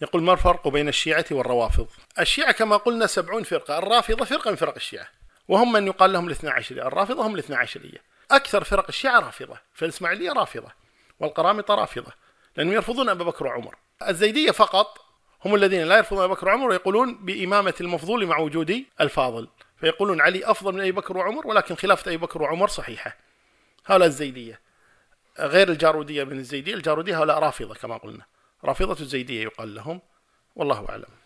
يقول ما الفرق بين الشيعة والروافض الشيعة كما قلنا سبعون فرقة الرافضة فرقة من فرق الشيعة وهم من يقال لهم الاثنى عشرية الرافضة هم الاثنى عشرية أكثر فرق الشيعة رافضة فالإسماعيلية رافضة والقرامطة رافضة لأنهم يرفضون أبا بكر وعمر الزيدية فقط هم الذين لا يرفضون أبا بكر وعمر ويقولون بإمامة المفضول مع وجود الفاضل فيقولون علي أفضل من أبي بكر وعمر ولكن خلافة أبي بكر وعمر صحيحة هؤلاء الزيدية غير الجارودية من الزيدية الجارودية هؤلاء رافضة كما قلنا رافضة الزيدية يقال لهم والله أعلم